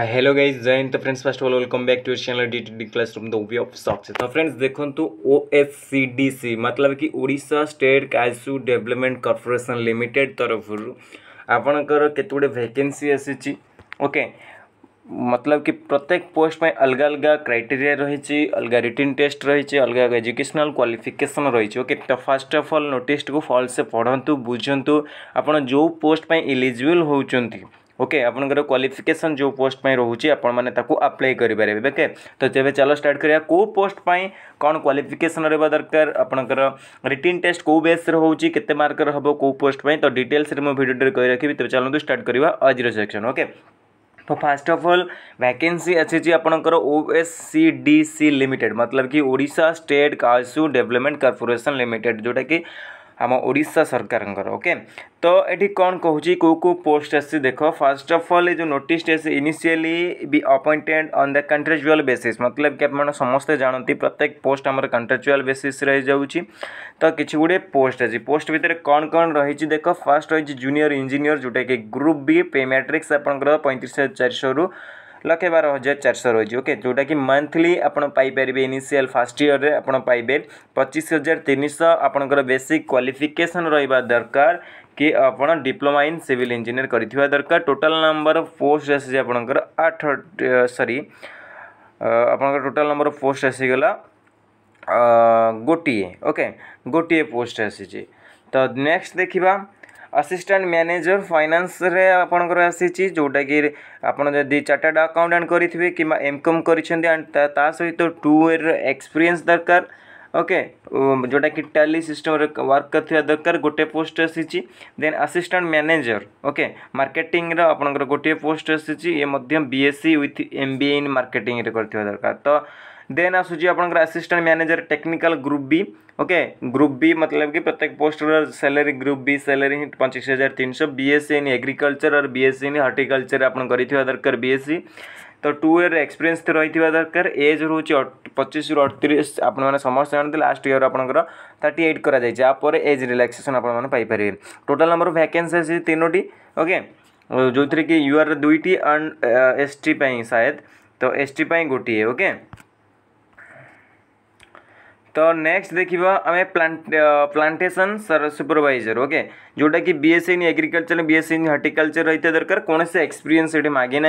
Hello guys जय तो friends first of all welcome back to your channel D T classroom the way of success तो friends देखो तो see मतलब कि ओडिशा स्टेट काजू डेवलपमेंट कर्पोरेसन लिमिटेड तरफ आपणकर केतगुड़े भैकेन्सी आसी ओके मतलब कि प्रत्येक पोस्ट में अलग अलग क्राइटेरी रही अलग रिटर्न टेस्ट रही अलग अलग एजुकेशनल क्वाफिकेसन रही ओके तो फास्ट अफ अल नोटिस को फल से पढ़तु बुझतु आप जो पोस्ट में इलिजिबल होती ଓକେ ଆପଣଙ୍କର କ୍ୱାଲିଫିକେସନ୍ ଯେଉଁ ପୋଷ୍ଟ ପାଇଁ ରହୁଛି ଆପଣମାନେ ତାକୁ ଆପ୍ଲାଏ କରିପାରିବେ ଓକେ ତ ତେବେ ଚାଲ ଷ୍ଟାର୍ଟ କରିବା କେଉଁ ପୋଷ୍ଟ ପାଇଁ କ'ଣ କ୍ୱାଲିଫିକେସନ୍ ରହିବା ଦରକାର ଆପଣଙ୍କର ରିଟିନ୍ ଟେଷ୍ଟ କେଉଁ ବେସ୍ରେ ହେଉଛି କେତେ ମାର୍କର ହେବ କେଉଁ ପୋଷ୍ଟ ପାଇଁ ତ ଡିଟେଲ୍ସରେ ମୁଁ ଭିଡ଼ିଓଟିରେ କହି ରଖିବି ତେବେ ଚାଲନ୍ତୁ ଷ୍ଟାର୍ଟ କରିବା ଆଜିର ସେକ୍ସନ୍ ଓକେ ତ फास्ट ऑफ ऑल वैकेंसी ଆସିଛି ଆପଣଙ୍କର O S C D C limited मतलब कि Odisha state cashew development corporation limited ଯେଉଁଟାକି आम ओडा सरकार ओके तो ये कौन कहूँ कौ कौ पोस्ट आसी देख फास्ट अफ अल्ले जो notice initially be appointed on the contractual basis मतलब कि आप समस्त जानती प्रत्येक पोस्ट आम कंट्रेचुआल बेसीस तो किसी गुड पोस्ट अच्छी पोस्ट भितर कौन कौन रही देख फास्ट रही जूनियर इंजीनियर जोटा कि ग्रुप बी पे मैट्रिक्स आप पैंतीस हजार चार सौ लक्ष बार हजार चार शौ रही ओके जोटा कि मंथली आपर इनिशियल फास्ट इयर में आप पाइप पचिश हजार तीन सौ आपंकर बेसिक क्वाफिकेसन रहा दरकार कि आप डिप्लोमा इन सिविल इंजीनियर कर दरकार टोटाल नंबर अफ पोस्ट आप आठ सरी आप टोटाल नंबर अफ पोस्ट आसीगला गोटे ओके गोटे पोस्ट आसी तो नेक्स्ट देखा ଆସିଷ୍ଟାଣ୍ଟ ମ୍ୟାନେଜର ଫାଇନାନ୍ସରେ ଆପଣଙ୍କର ଆସିଛି ଯେଉଁଟାକି ଆପଣ ଯଦି ଚାର୍ଟାର୍ଡ଼ ଆକାଉଣ୍ଟାଣ୍ଟ କରିଥିବେ କିମ୍ବା ଏମ୍ କମ୍ କରିଛନ୍ତି ଆଣ୍ଡ ତା ସହିତ ଟୁ ଇୟର୍ର ଏକ୍ସପିରିଏନ୍ସ ଦରକାର ଓକେ ଯେଉଁଟାକି ଟାଲି ସିଷ୍ଟମ୍ରେ ୱାର୍କ କରିଥିବା ଦରକାର ଗୋଟିଏ ପୋଷ୍ଟ ଆସିଛି ଦେନ୍ ଆସିଷ୍ଟାଣ୍ଟ ମ୍ୟାନେଜର ଓକେ ମାର୍କେଟିଂର ଆପଣଙ୍କର ଗୋଟିଏ ପୋଷ୍ଟ ଆସିଛି ଇଏ ମଧ୍ୟ B S C with M B A in ମାର୍କେଟିଂରେ କରିଥିବା ଦରକାର ତ देन आसूँ आपर assistant manager technical group B okay group B मतलब कि प्रत्येक post salary group B salary पचीस हजार तीन सौ बीएससी इन एग्रीकल्चर और बीएससी इन हर्टिकलचर आप दरकार बीएससी तो टू इयर एक्सपीरियंस रही दरकार एज रोच पचिश रु अड़तीस आप समस्त जानते लास्ट इयर आपर थर्टी एट कर एज रिलाक्सेसन आपारे टोटाल नंबर भैकेन्सी अच्छी तीनोटी ओके जो थी कि यूआर दुईट एंड एस टी सायद तो एस टी गोटे ओके तो नेक्स्ट देखा आम plant plantation sir supervisor okay जोटा कि बीएससी एस in agriculture BSc in horticulture रही दरकार कौन से एक्सपीरियंस ये मागे ना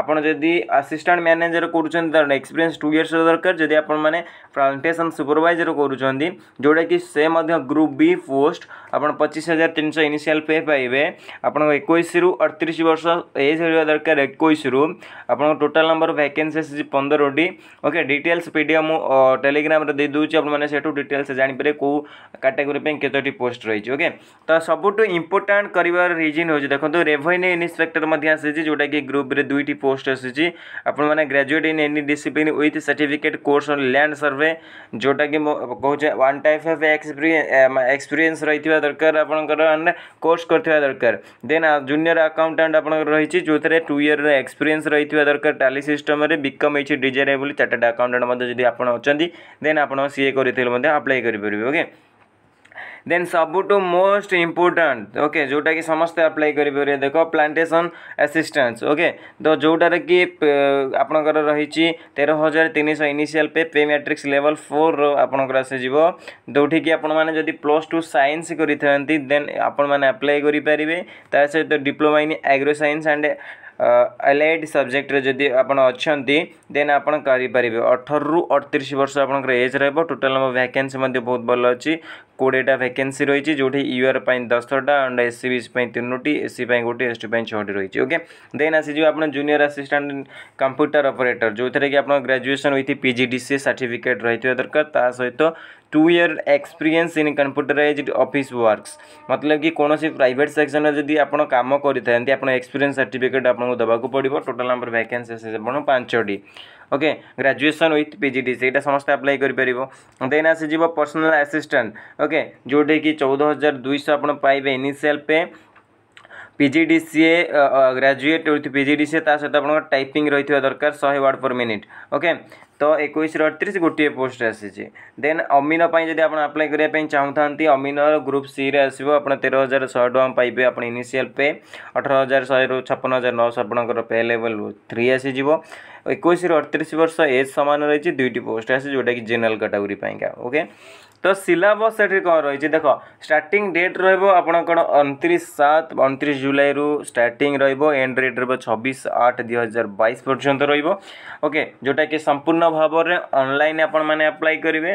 आपड़ी आसीस्टाट मैनेजर करुँच एक्सपीरियंस टू इयर्स दरकार जब आपने प्लांटेसन सुपरभाइजर कर जोटा कि से ग्रुप बी पोस्ट आप पचीस हजार तीन सौ इनिशियाल पे पाए आप एक अड़तीस वर्ष एज होगा दरकार एक आप टोटाल नंबर भैके पंद्रह ओके डिटेल्स पीडीएम टेलीग्राम देदेज ମିଳୁଛି ଆପଣମାନେ ସେଠୁ ଡିଟେଲ୍ସ ଜାଣିପାରିବେ କେଉଁ କାଟାଗୋରୀ ପାଇଁ କେତୋଟି ପୋଷ୍ଟ ରହିଛି ଓକେ ତ ସବୁଠୁ ଇମ୍ପୋର୍ଟାଣ୍ଟ କରିବାର ରିଜିନ୍ ହେଉଛି ଦେଖନ୍ତୁ ରେଭେନ୍ୟୁ ଇନ୍ସପେକ୍ଟର ମଧ୍ୟ ଆସିଛି ଯେଉଁଟାକି ଗ୍ରୁପ୍ରେ ଦୁଇଟି ପୋଷ୍ଟ ଆସିଛି ଆପଣମାନେ graduate in any discipline with certificate course on land survey ଯେଉଁଟାକି ମୁଁ କହୁଛି ୱାନ୍ ଟାଇପ୍ ଅଫ୍ ଏକ୍ସପିରିଏନ୍ସ ରହିଥିବା ଦରକାର ଆପଣଙ୍କର ଆଣ୍ଡ କୋର୍ସ କରିଥିବା ଦରକାର ଦେନ୍ ଜୁନିୟର ଆକାଉଣ୍ଟାଣ୍ଟ ଆପଣଙ୍କର ରହିଛି ଯେଉଁଥିରେ ଟୁ ଇୟର୍ର ଏକ୍ସପିରିଏନ୍ସ ରହିଥିବା ଦରକାର ଟାଲି ସିଷ୍ଟମ୍ରେ ବିକମ୍ ହେଇଛି ଡିଜାରେବୁଲ୍ ଚାର୍ଟାର୍ଡ଼ ଆକାଉଣ୍ଟାଣ୍ଟ ମଧ୍ୟ ଯଦି ଆପଣ ଅଛନ୍ତି ଦେନ୍ ଆପଣ ସି ସିଏ କରିଥିଲେ ମଧ୍ୟ ଆପ୍ଲାଏ କରିପାରିବେ ଓକେ ଦେନ୍ ସବୁଠୁ ମୋଷ୍ଟ ଇମ୍ପୋର୍ଟାଣ୍ଟ ଓକେ ଯେଉଁଟାକି ସମସ୍ତେ ଆପ୍ଲାଏ କରିପାରିବେ ଦେଖ ପ୍ଲାଣ୍ଟେସନ୍ ଆସିଷ୍ଟାନ୍ସ ଓକେ ତ ଯେଉଁଟାରେ କି ଆପଣଙ୍କର ରହିଛି ତେର ହଜାର ତିନିଶହ initial pay pay matrix level ଫୋର୍ର ଆପଣଙ୍କର ଆସିଯିବ ଯେଉଁଠିକି ଆପଣମାନେ ଯଦି ପ୍ଲସ୍ ଟୁ ସାଇନ୍ସ କରିଥାନ୍ତି ଦେନ୍ ଆପଣମାନେ ଆପ୍ଲାଏ କରିପାରିବେ ତା ସହିତ diploma in agro science and ଆଇଲାଇଟ୍ ସବଜେକ୍ଟରେ ଯଦି ଆପଣ ଅଛନ୍ତି ଦେନ୍ ଆପଣ କରିପାରିବେ ଅଠରରୁ ଅଠତିରିଶ ବର୍ଷ ଆପଣଙ୍କର ଏଜ୍ ରହିବ ଟୋଟାଲ୍ ଆମ ଭ୍ୟାକେନ୍ସି ମଧ୍ୟ ବହୁତ ଭଲ ଅଛି কোড়িয়েটা ভ্যাকেন্সি রয়েছে যেটি ইউআর দশটা অ্যান্ড এসসি বিসি তিনোটি এসসি গোটি এসটি ছটি রয়েছে ওকে দেন আসিযোগ আপনার জুনিয়র আসিষ্টাট কম্পুটর অপরেটর যেথে কি আপনার গ্রাজুয়েসন উইথ পিজিডিসি সার্টিফিকেট রয়েছে দরকার তা সহিত two year experience in computerized office works মতলব কি কোণী প্রাইভেট সেকশন যদি আপনার কাম করে থাকে আপনার এক্সপিরিয়েন্স সার্টিফিকেট আপনার দেওয়া পড়ব টোটাল আমার ভ্যাকেন্সি আপনার পাঁচটি okay graduation with P G D ସେଇଟା ସମସ୍ତେ ଆପ୍ଲାଏ କରିପାରିବ ଦେନ୍ ଆସିଯିବ ପର୍ସନାଲ୍ ଆସିଷ୍ଟାଣ୍ଟ ଓକେ ଯେଉଁଟାକି ଚଉଦ ହଜାର ଦୁଇଶହ ଆପଣ ପାଇବେ initial pay P G D C A graduate with P G D C A ତା ସହିତ ଆପଣଙ୍କର ଟାଇପିଂ ରହିଥିବା ଦରକାର ଶହେ ୱାର୍ଡ଼ ପର୍ ମିନିଟ୍ ଓକେ ତ ଏକୋଇଶରୁ ଅଠତିରିଶ ଗୋଟିଏ ପୋଷ୍ଟ ଆସିଛି ଦେନ୍ ଅମିନ ପାଇଁ ଯଦି ଆପଣ ଆପ୍ଲାଏ କରିବା ପାଇଁ ଚାହୁଁଥାନ୍ତି ଅମିନ ଗ୍ରୁପ୍ ସିରେ ଆସିବ ଆପଣ ତେର ହଜାର ଶହେ ଟଙ୍କା ପାଇବେ ଆପଣ ଇନିସିଆଲ୍ ପେ ଅଠର ହଜାର ଶହେରୁ ଛପନ ହଜାର ନଅଶହ ଆପଣଙ୍କର ପେ ଲେଭଲ୍ ଥ୍ରୀ ଆସିଯିବ ଏକୋଇଶରୁ ଅଠତିରିଶ ବର୍ଷ ଏଜ୍ ସମାନ ରହିଛି ଦୁଇଟି ପୋଷ୍ଟ ଆସିଛି ଯେଉଁଟାକି ଜେନେରାଲ୍ କାଟାଗୋରୀ ପାଇଁକା ଓକେ তো সিলাবস সেটি କ'ଣ ରହିଛି ଦେଖ ଷ୍ଟାର୍ଟିଂ ଡେଟ୍ ରହିବ ଆପଣ କ'ଣ ଅଣତିରିଶ ସାତ ଅଣତିରିଶ ଜୁଲାଇରୁ ଷ୍ଟାର୍ଟିଂ ରହିବ ଏଣ୍ଡ ଡେଟ୍ ରହିବ ଛବିଶ ଆଠ ଦୁଇ ହଜାର ବାଇଶ ପର୍ଯ୍ୟନ୍ତ ରହିବ ଓକେ ଯେଉଁଟାକି ସମ୍ପୂର୍ଣ୍ଣ ଭାବରେ ଅନଲାଇନ୍ ଆପଣମାନେ ଆପ୍ଲାଏ କରିବେ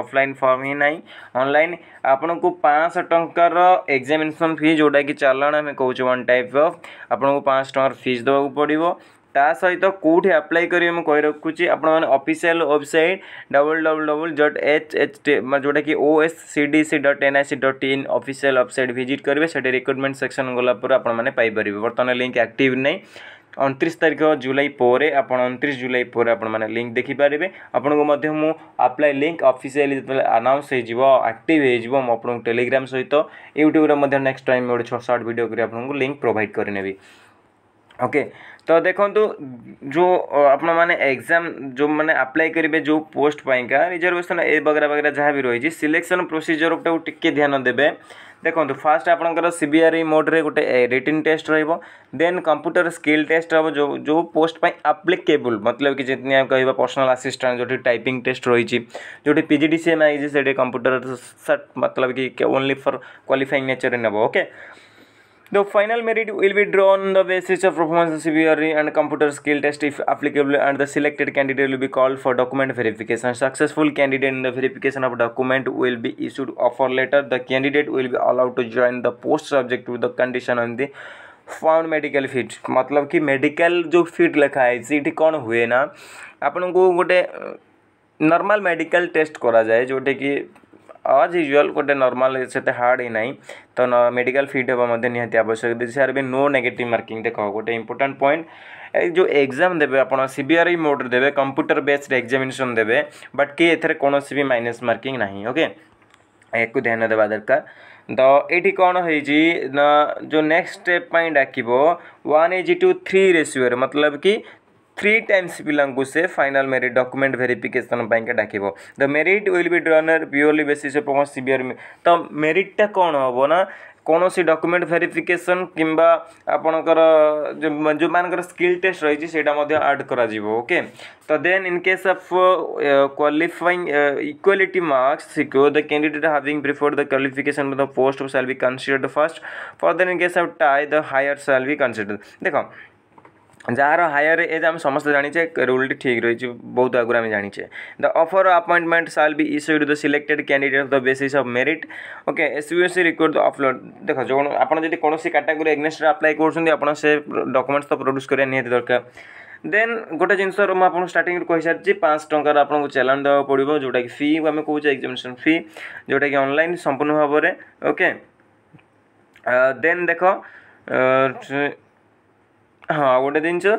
ଅଫଲାଇନ୍ ଫର୍ମ ହିଁ ନାହିଁ ଅନଲାଇନ୍ ଆପଣଙ୍କୁ ପାଞ୍ଚଶହ ଟଙ୍କାର ଏକ୍ଜାମିନେସନ୍ ଫି ଯେଉଁଟାକି ଚାଲାଣ ଆମେ କହୁଛୁ ୱାନ୍ ଟାଇପ୍ ଅଫ୍ ଆପଣଙ୍କୁ ପାଞ୍ଚଶହ ଟଙ୍କାର ଫିସ୍ ଦେବାକୁ ପଡ଼ିବ ତା ସହିତ କେଉଁଠି ଆପ୍ଲାଏ କରିବେ ମୁଁ କହି ରଖୁଛି ଆପଣମାନେ official website double double double dot H H ଯେଉଁଟାକି O S C D C dot N I C dot in official website visit କରିବେ ସେଠି ରିକ୍ରୁଟମେଣ୍ଟ ସେକ୍ସନ୍ ଗଲା ପରେ ଆପଣମାନେ ପାଇପାରିବେ ବର୍ତ୍ତମାନ ଲିଙ୍କ୍ ଆକ୍ଟିଭ୍ ନାହିଁ ଅଣତିରିଶ ତାରିଖ ଜୁଲାଇ ପରେ ଆପଣ ଅଣତିରିଶ ଜୁଲାଇ ପରେ ଆପଣମାନେ ଲିଙ୍କ୍ ଦେଖିପାରିବେ ଆପଣଙ୍କୁ ମଧ୍ୟ ମୁଁ ଆପ୍ଲାଏ ଲିଙ୍କ୍ ଅଫିସିଆଲି ଯେତେବେଳେ ଆନାଉନ୍ସ ହେଇଯିବ ଆକ୍ଟିଭ୍ ହେଇଯିବ ମୁଁ ଆପଣଙ୍କୁ ଟେଲିଗ୍ରାମ୍ ସହିତ ୟୁଟ୍ୟୁବ୍ରେ ମଧ୍ୟ ନେକ୍ସଟ ଟାଇମ୍ ଗୋଟେ ଛୋଟ ସର୍ଟ ଭିଡ଼ିଓ କରି ଆପଣଙ୍କୁ ଲିଙ୍କ୍ ପ୍ରୋଭାଇଡ଼ କରିନେବି ଓକେ ତ ଦେଖନ୍ତୁ ଯେଉଁ ଆପଣମାନେ ଏଗ୍ଜାମ୍ ଯେଉଁମାନେ ଆପ୍ଲାଏ କରିବେ ଯେଉଁ ପୋଷ୍ଟ ପାଇଁକା ରିଜର୍ଭେସନ୍ ଏ ବଗେରା ବଗେରା ଯାହା ବି ରହିଛି ସିଲେକ୍ସନ୍ ପ୍ରୋସିଜର୍ ଟାକୁ ଟିକେ ଧ୍ୟାନ ଦେବେ ଦେଖନ୍ତୁ ଫାର୍ଷ୍ଟ ଆପଣଙ୍କର ସି ବି ଆର୍ ଇ ମୋଡ଼୍ରେ ଗୋଟେ ରିଟିନ୍ ଟେଷ୍ଟ ରହିବ ଦେନ୍ କମ୍ପ୍ୟୁଟର ସ୍କିଲ୍ ଟେଷ୍ଟ ରହିବ ଯେଉଁ ଯେଉଁ ପୋଷ୍ଟ ପାଇଁ ଆପ୍ଲିକେବୁଲ୍ ମତଲବ କି ଯେମିତି ଆମେ କହିବା ପର୍ସନାଲ୍ ଆସିଷ୍ଟାଣ୍ଟ ଯେଉଁଠି ଟାଇପିଂ ଟେଷ୍ଟ ରହିଛି ଯେଉଁଠି P G D C M ଆଇଛି ସେଇଠି କମ୍ପ୍ୟୁଟର ମତଲବ କି ଓନ୍ଲି ଫର୍ କ୍ୱାଲିଫାଇଂ ନେଚର୍ରେ ନେବ okay The final merit will be drawn on the basis of performance severity and computer skill test if applicable and the selected candidate will be called for document verification. Successful candidate in the verification of document will be issued offer letter. The candidate will be allowed to join the post subject to the condition on the found medical fit मतलब कि medical जो fit लिखा है seat कौन हुए ना आपन को गोटे नॉर्मल मेडिकल टेस्ट करा जाए जोटे कि ଆଜ୍ ୟୁଜୁଆଲ୍ ଗୋଟେ ନର୍ମାଲ୍ ସେତେ ହାର୍ଡ଼ ହେଇନାହିଁ ତ ମେଡ଼ିକାଲ୍ ଫିଟ୍ ହେବା ମଧ୍ୟ ନିହାତି ଆବଶ୍ୟକ ଦିଶାରେ ବି ନୋ ନେଗେଟିଭ୍ ମାର୍କିଂ ଦେଖ ଗୋଟେ ଇମ୍ପୋର୍ଟାଣ୍ଟ ପଏଣ୍ଟ ଏ ଯେଉଁ ଏକ୍ଜାମ୍ ଦେବେ ଆପଣ ସି ବି ଆର୍ ଆଇ ମୋଡ଼୍ରେ ଦେବେ କମ୍ପ୍ୟୁଟର ବେସ୍ଡ ଏକ୍ଜାମିନେସନ୍ ଦେବେ ବଟ୍ କି ଏଥିରେ କୌଣସି ବି ମାଇନସ୍ ମାର୍କିଂ ନାହିଁ ଓକେ ଏହାକୁ ଧ୍ୟାନ ଦେବା ଦରକାର ତ ଏଇଠି କ'ଣ ହେଇଛି ନା ଯେଉଁ ନେକ୍ସଟ ଷ୍ଟେପ୍ ପାଇଁ ଡାକିବ ୱାନ୍ ଏଜି ଟୁ ଥ୍ରୀ ରେସିଓରେ ମତଲବ କି थ्री टाइम्स ପିଲାଙ୍କୁ ସେ ଫାଇନାଲ୍ ମେରିଟ୍ ଡକ୍ୟୁମେଣ୍ଟ ଭେରିଫିକେସନ୍ ପାଇଁକା ଡାକିବ the merit will be drawn purely basis upon ସିଭିଅର୍ ତ ମେରିଟ୍ଟା କ'ଣ ହେବ ନା କୌଣସି ଡକ୍ୟୁମେଣ୍ଟ ଭେରିଫିକେସନ୍ କିମ୍ବା ଆପଣଙ୍କର ଯେଉଁମାନଙ୍କର ସ୍କିଲ୍ ଟେଷ୍ଟ ରହିଛି ସେଇଟା ମଧ୍ୟ ଆଡ଼୍ କରାଯିବ ଓକେ ତ then in case of qualifying equality marks secure the candidate having preferred the qualification the post shall be considered first for then in case of tie the higher shawl be କନ୍ସିଡର୍ଡ ଦେଖ ଯାହାର higher age ଆମେ ସମସ୍ତେ ଜାଣିଛେ ରୁଲ୍ଟି ଠିକ୍ ରହିଛି ବହୁତ ଆଗରୁ ଆମେ ଜାଣିଛେ the offer appointment shall be issued the selected candidate of the basis of merit okay S U S C require the upload ଦେଖ ଯେଉଁ ଆପଣ ଯଦି କୌଣସି କାଟାଗୋରୀ ଏଗ୍ନେଷ୍ଟରେ ଆପ୍ଲାଏ କରୁଛନ୍ତି ଆପଣ ସେ ଡକୁମେଣ୍ଟସ୍ ତ ପ୍ରଡ୍ୟୁସ୍ କରିବା ନିହାତି ଦରକାର ଦେନ୍ ଗୋଟେ ଜିନିଷର ମୁଁ ଆପଣଙ୍କୁ ଷ୍ଟାର୍ଟିଂରୁ କହିସାରିଛି ପାଞ୍ଚ ଟଙ୍କାର ଆପଣଙ୍କୁ ଚାଲାଣ ଦେବାକୁ ପଡ଼ିବ ଯେଉଁଟାକି ଫି ଆମେ କହୁଛେ ଏକ୍ଜାମିନେସନ୍ ଫି ଯେଉଁଟାକି ଅନଲାଇନ୍ ସମ୍ପୂର୍ଣ୍ଣ ଭାବରେ ଓକେ ଦେନ୍ ଦେଖ हाँ ఒకటో దించు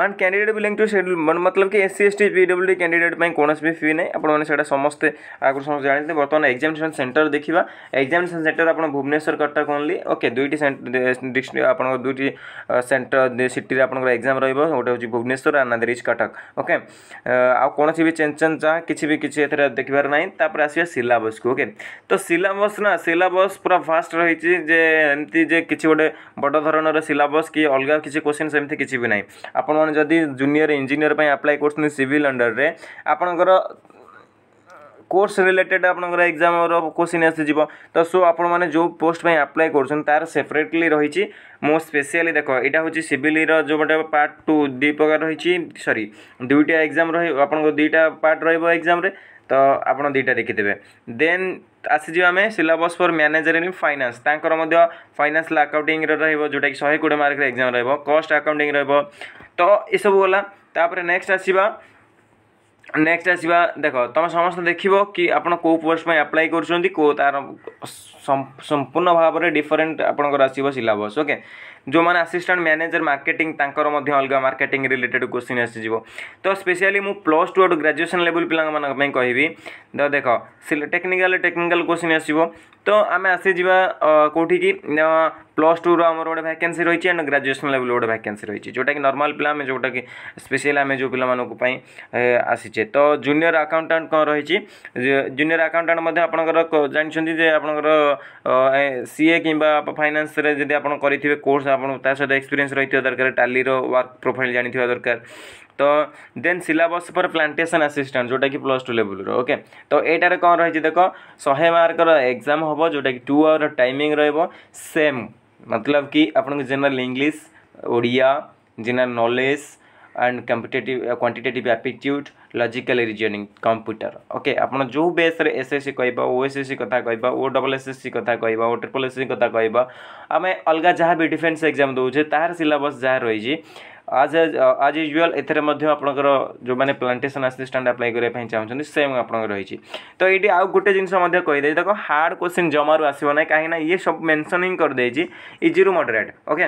and candidate belong to schedule ମତଲବ କି S C S T P W D candidate ପାଇଁ କୌଣସି ବି ଫି ନାହିଁ ଆପଣମାନେ ସେଇଟା ସମସ୍ତେ ଆଗରୁ ସମସ୍ତେ ଜାଣିଥିଲେ ବର୍ତ୍ତମାନ ଏକ୍ଜାମିନେସନ୍ ସେଣ୍ଟର ଦେଖିବା ଏକ୍ଜାମିନେସନ୍ ସେଣ୍ଟର ଆପଣ ଭୁବନେଶ୍ୱର କଟକ ଓନ୍ଲି ଓକେ ଦୁଇଟି ଆପଣଙ୍କ ଦୁଇଟି ସେଣ୍ଟର ସିଟିରେ ଆପଣଙ୍କର ଏକ୍ଜାମ୍ ରହିବ ଗୋଟେ ହେଉଛି Bhubaneswar and other Cuttack okay ଆଉ କୌଣସି ବି ଚେଞ୍ଜ ଚେଞ୍ଜ ଯାହା କିଛି ବି କିଛି ଏଥିରେ ଦେଖିବାର ନାହିଁ ତାପରେ ଆସିବା ସିଲାବସ୍କୁ ଓକେ ତ ସିଲାବସ୍ ନା ସିଲାବସ୍ ପୁରା ଫାଷ୍ଟ ରହିଛି ଯେ ଏମିତି ଯେ କିଛି ଗୋଟେ ବଡ଼ ଧରଣର ସିଲାବସ୍ କି ଅଲଗା କିଛି କୋଶ୍ଚିନ୍ ସେମିତି କିଛି ବି ନାହିଁ ଆପଣମାନେ ଯଦି ଜୁନିୟର ଇଞ୍ଜିନିୟର ପାଇଁ ଆପ୍ଲାଏ କରୁଛନ୍ତି ସିଭିଲ୍ ଅଣ୍ଡରରେ ଆପଣଙ୍କର କୋର୍ସ ରିଲେଟେଡ୍ ଆପଣଙ୍କର ଏକ୍ଜାମ୍ର କୋଶ୍ଚିନ୍ ଆସିଯିବ ତ ସୋ ଆପଣମାନେ ଯେଉଁ ପୋଷ୍ଟ ପାଇଁ ଆପ୍ଲାଏ କରୁଛନ୍ତି ତା'ର ସେପାରେଟଲି ରହିଛି ମୁଁ ସ୍ପେସିଆଲି ଦେଖ ଏଇଟା ହେଉଛି ସିଭିଲିର ଯେଉଁ ଗୋଟେ ପାର୍ଟ ଟୁ ଦୁଇ ପ୍ରକାର ରହିଛି ସରି ଦୁଇଟା ଏକ୍ଜାମ୍ ରହିବ ଆପଣଙ୍କ ଦୁଇଟା ପାର୍ଟ ରହିବ ଏକ୍ଜାମ୍ରେ ତ ଆପଣ ଦୁଇଟା ଦେଖିଦେବେ ଦେନ୍ ଆସିଯିବ ଆମେ ସିଲାବସ୍ ଫର୍ ମ୍ୟାନେଜରିଂ ଫାଇନାନ୍ସ ତାଙ୍କର ମଧ୍ୟ ଫାଇନାନ୍ସଆଲ ଆକାଉଣ୍ଟିଂର ରହିବ ଯେଉଁଟାକି ଶହେ କୋଡ଼ିଏ ମାର୍କର ଏକ୍ଜାମ୍ ରହିବ କଷ୍ଟ ଆକାଉଣ୍ଟିଂ ରହିବ ତ ଏସବୁ ଗଲା ତାପରେ ନେକ୍ସଟ ଆସିବା ନେକ୍ସଟ ଆସିବା ଦେଖ ତୁମେ ସମସ୍ତେ ଦେଖିବ କି ଆପଣ କେଉଁ ପୋଷ୍ଟ ପାଇଁ ଆପ୍ଲାଏ କରୁଛନ୍ତି କେଉଁ ତା'ର ସମ୍ପୂର୍ଣ୍ଣ ଭାବରେ ଡିଫରେଣ୍ଟ ଆପଣଙ୍କର ଆସିବ ସିଲାବସ୍ ଓକେ ଯେଉଁମାନେ ଆସିଷ୍ଟାଣ୍ଟ ମ୍ୟାନେଜର ମାର୍କେଟିଂ ତାଙ୍କର ମଧ୍ୟ ଅଲଗା ମାର୍କେଟିଂ ରିଲେଟେଡ଼ କୋଶ୍ଚିନ୍ ଆସିଯିବ ତ ସ୍ପେସିଆଲି ମୁଁ ପ୍ଲସ୍ ଟୁ ଆଉଟ୍ ଗ୍ରାଜୁଏସନ୍ ଲେଭେଲ୍ ପିଲାମାନଙ୍କ ପାଇଁ କହିବି ତ ଦେଖ ଟେକ୍ନିକାଲ ଟେକ୍ନିକାଲ କୋଶ୍ଚିନ୍ ଆସିବ ତ ଆମେ ଆସିଯିବା କେଉଁଠିକି ପ୍ଲସ୍ ଟୁର ଆମର ଗୋଟେ ଭ୍ୟାକେନ୍ସି ରହିଛି ଆଣ୍ଡ ଗ୍ରାଜୁଏସନ୍ ଲେଭେଲ୍ ଗୋଟେ ଭ୍ୟାକେନ୍ସି ରହିଛି ଯେଉଁଟାକି ନର୍ମାଲ୍ ପିଲା ଆମେ ଯେଉଁଟାକି ସ୍ପେସିଆଲ୍ ଆମେ ଯେଉଁ ପିଲାମାନଙ୍କ ପାଇଁ ଆସିଛେ ତ ଜୁନିୟର ଆକାଉଣ୍ଟାଣ୍ଟ କ'ଣ ରହିଛି ଜୁନିୟର ଆକାଉଣ୍ଟାଣ୍ଟ ମଧ୍ୟ ଆପଣଙ୍କର ଜାଣିଛନ୍ତି ଯେ ଆପଣଙ୍କର ସିଏ କିମ୍ବା ଫାଇନାନ୍ସରେ ଯଦି ଆପଣ କରିଥିବେ କୋର୍ସ ଆପଣ ତା ସହିତ ଏକ୍ସପିରିଏନ୍ସ ରହିଥିବା ଦରକାର ଟାଲିର ୱାର୍କ ପ୍ରୋଫାଇଲ୍ ଜାଣିଥିବା ଦରକାର ତ ଦେନ୍ ସିଲାବସ୍ ପରେ ପ୍ଲାଣ୍ଟେସନ୍ ଆସିଷ୍ଟାଣ୍ଟ ଯେଉଁଟାକି ପ୍ଲସ୍ ଟୁ ଲେବୁଲ୍ର ଓକେ ତ ଏଇଟାରେ କ'ଣ ରହିଛି ଦେଖ ଶହେ ମାର୍କର ଏକ୍ଜାମ୍ ହେବ ଯେଉଁଟାକି ଟୁ ଆୱାର ଟାଇମିଂ ରହିବ ସେମ୍ मतलब कि अपन को English Odia Oriya knowledge and कंपिटेट quantitative aptitude logical reasoning computer okay आप जो बेस रे एसएससी कहबा ओएसएससी कथा कहबा O double S S C कथ कह ट्रिपल एसएससी कथा कह आम अलग जहाँ भी डिफेन्स एक्जाम दूचे तार सिलेबस जहाँ रही ଆଜ୍ ଆଜ୍ ୟୁଜୁଆଲ୍ ଏଥିରେ ମଧ୍ୟ ଆପଣଙ୍କର ଯେଉଁମାନେ ପ୍ଲାଣ୍ଟେସନ୍ ଆସିଷ୍ଟାଣ୍ଟ ଆପ୍ଲାଏ କରିବା ପାଇଁ ଚାହୁଁଛନ୍ତି ସେମ୍ ଆପଣଙ୍କର ରହିଛି ତ ଏଇଠି ଆଉ ଗୋଟେ ଜିନିଷ ମଧ୍ୟ କହିଦେଇଛି ତାକୁ ହାର୍ଡ଼ କୋଶ୍ଚିନ୍ ଜମାରୁ ଆସିବ ନାହିଁ କାହିଁକିନା ଇଏ ସବୁ ମେନ୍ସନିଂ କରିଦେଇଛି ଇଜିରୁ ମଡ଼ରେଟ୍ ଓକେ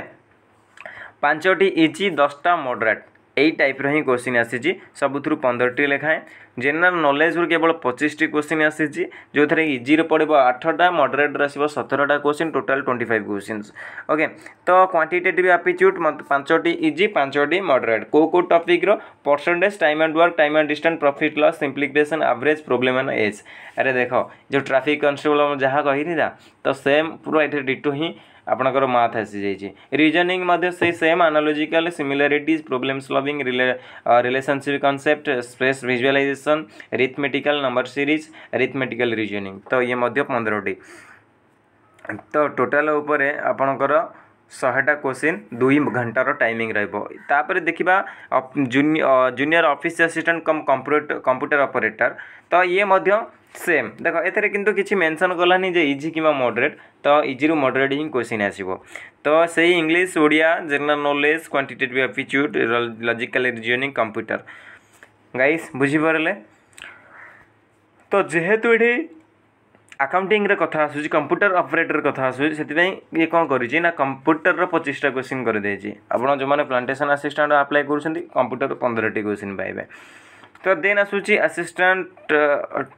ପାଞ୍ଚଟି ଇଜି ଦଶଟା ମଡ଼ରେଟ୍ এই টাইপর ହିଁ কোশ্চিন আসিছি সবুথু পনেরোটি লেখাଏଁ জেনারেল নলেজরু কেবল পঁচিশটি কোশ্চিন আসিছি ଯେଉଁଥିରେ ଇଜିରେ ପଡ଼ିବ ଆଠଟା ମଡରେଟ୍ରେ ଆସିବ ସତରଟା question total twenty five questions okay ତ କ୍ୱାଣ୍ଟିଟେଟିଭ୍ ଆପିଚ୍ୟୁଟ୍ ପାଞ୍ଚଟି ଇଜି ପାଞ୍ଚଟି ମଡରେଟ୍ କେଉଁ କେଉଁ ଟପିକ୍ର percentage time and work time and distance profit loss simplification average problem and age ଆରେ ଦେଖ ଯେଉଁ ଟ୍ରାଫିକ୍ କନଷ୍ଟେବଲ୍ ଯାହା କହିଥିଲା ତ ସେମ୍ ପୁରା ଏଥିରେ ଡିଟୁ ହିଁ ଆପଣଙ୍କର ମାଥ୍ ଆସିଯାଇଛି ରିଜନିଂ ମଧ୍ୟ ସେଇ same analogical similarities problem solving relationship concept space visualization arithmetical number series arithmetical reasoning ତ ଇଏ ମଧ୍ୟ ପନ୍ଦରଟି ତ ଟୋଟାଲ୍ ଉପରେ ଆପଣଙ୍କର ଶହେଟା କୋଶ୍ଚିନ୍ ଦୁଇ ଘଣ୍ଟାର ଟାଇମିଂ ରହିବ ତାପରେ ଦେଖିବା junior office assistant cum computer operator ତ ଇଏ ମଧ୍ୟ सेम देख एथे कितु किसी मेनसन कलानी जे इजी कि मडरेट तो इजी रु मडरेट हिं क्वेश्चन आसो तो से English Odia general knowledge quantitative aptitude logical reasoning computer guys बुझीपारे तो जेहेतु ये ଆକାଉଣ୍ଟିଂରେ କଥା ଆସୁଛି କମ୍ପ୍ୟୁଟର ଅପରେଟର କଥା ଆସୁଛି ସେଥିପାଇଁ ଇଏ କ'ଣ କରିଛି ନା କମ୍ପ୍ୟୁଟରର ପଚିଶଟା କୋଶ୍ଚିନ୍ କରିଦେଇଛି ଆପଣ ଯେଉଁମାନେ ପ୍ଲାଣ୍ଟେସନ୍ ଆସିଷ୍ଟାଣ୍ଟ ଆପ୍ଲାଏ କରୁଛନ୍ତି କମ୍ପ୍ୟୁଟର ପନ୍ଦରଟି କୋଶ୍ଚିନ୍ ପାଇବେ तो देन सूची असिस्टेंट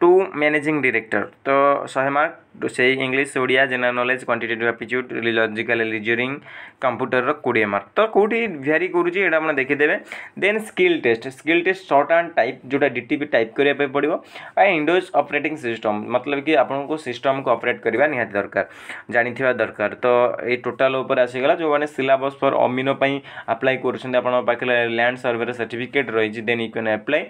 टू मैनेजिंग डायरेक्टर तो सही मार्क সেই English Odia general knowledge quantitative aptitude logical reasoning କମ୍ପ୍ୟୁଟରର କୋଡ଼ିଏ ମାର୍କ ତ କେଉଁଠି ଭ୍ୟାରି କରୁଛି ଏଇଟା ଆପଣ ଦେଖିଦେବେ then skill test skill test shorthand type ଯେଉଁଟା ଡି ଟି ପି ଟାଇପ୍ କରିବା ପାଇଁ ପଡ଼ିବ ଆଉ ଇଣ୍ଡୋଜ୍ ଅପରେଟିଂ ସିଷ୍ଟମ୍ ମତଲବ କି ଆପଣଙ୍କୁ ସିଷ୍ଟମ୍କୁ ଅପରେଟ୍ କରିବା ନିହାତି ଦରକାର ଜାଣିଥିବା ଦରକାର ତ ଏଇ ଟୋଟାଲ୍ ଉପରେ ଆସିଗଲା ଯେଉଁମାନେ ସିଲାବସ୍ ଫର୍ ଅମିନ ପାଇଁ ଆପ୍ଲାଏ କରୁଛନ୍ତି ଆପଣଙ୍କ ପାଖରେ ଲ୍ୟାଣ୍ଡ ସର୍ଭେର ସାର୍ଟିଫିକେଟ୍ ରହିଛି then you can apply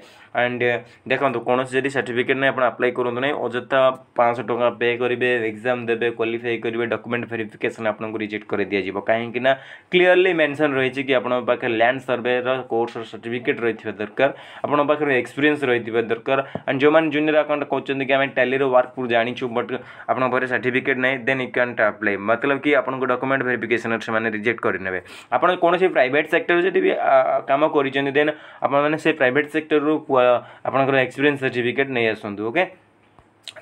and ଦେଖନ୍ତୁ କୌଣସି ଯଦି ସାର୍ଟିଫିକେଟ୍ ନାହିଁ ଆପଣ ଆପ୍ଲାଏ କରନ୍ତୁ ନାହିଁ ଅଯଥା ପାଞ୍ଚଶହ ଟଙ୍କା ପେ କରି करेंगे एक्जाम देते क्वाफाई करेंगे डकुमेंट भेरीफिकेसन आपको रिजेक्ट कर दिज्व कहीं क्लीयरली मेनसन रही कि आप लैंड सर्वे रोर्स सर्टिफिकेट रही दरकार आपर एक्सपीरियंस रही दरकार एंड जो मैंने जूनियर आकाउंट कहते कि आम टैली वर्क पर जाचु बट आप सार्टिफिकेट ना देन यू क्या आप्लाई मतलब कि आपको डकुमेंट भेरीफिकेसन से रिजेक्ट करें आपड़ कौन से प्राइट सेक्टर जब भी कम कर देन आप प्राइट सेक्टर आप एक्सपीरियंस सर्टिफिकेट नहीं आसतु ओके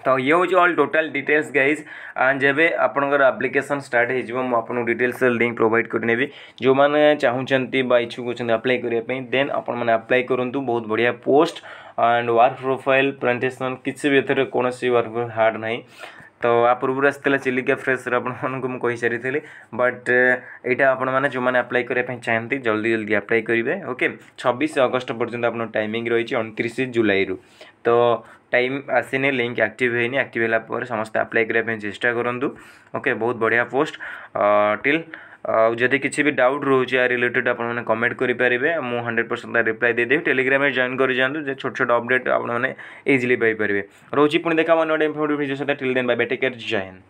तो ये हूँ all total details guys and जब आपंकर आप्लिकेसन स्टार्ट हो डिटेल्स लिंक प्रोभाइड करनेबी जो मैंने चाहूँगी इच्छुक अच्छा आप्लाय करने देन आपण आप्लाय करूँ तो बहुत बढ़िया post and work profile presentation किसी भी एथर कौन वर्क हार्ड ना ତ ଆ ପୂର୍ବରୁ ଆସିଥିଲା ଚିଲିକା ଫ୍ରେଶର ଆପଣମାନଙ୍କୁ ମୁଁ କହିସାରିଥିଲି ବଟ୍ ଏଇଟା ଆପଣମାନେ ଯେଉଁମାନେ ଆପ୍ଲାଏ କରିବା ପାଇଁ ଚାହାନ୍ତି ଜଲ୍ଦି ଜଲ୍ଦି ଆପ୍ଲାଏ କରିବେ ଓକେ ଛବିଶ ଅଗଷ୍ଟ ପର୍ଯ୍ୟନ୍ତ ଆପଣଙ୍କ ଟାଇମିଂ ରହିଛି ଅଣତିରିଶ ଜୁଲାଇରୁ ତ ଟାଇମ୍ ଆସିନି ଲିଙ୍କ୍ ଆକ୍ଟିଭ୍ ହେଇନି ଆକ୍ଟିଭ୍ ହେଲା ପରେ ସମସ୍ତେ ଆପ୍ଲାଏ କରିବା ପାଇଁ ଚେଷ୍ଟା କରନ୍ତୁ ଓକେ ବହୁତ ବଢ଼ିଆ ପୋଷ୍ଟ ଟିଲ୍ અ જો દે કીચી ભી ડાઉટ રહો ચાય રિલેટેડ આપણને કમેન્ટ કરી પરિબે મો 100% રિપ્લાય દે દે ટેલિગ્રામ મે જોઈન કરી જાનુ જે છોટછા અપડેટ આપણને ઈઝલી ભાઈ પરિબે રહોજી પુણ દેખા મન નો information till then bye bye take care જાયન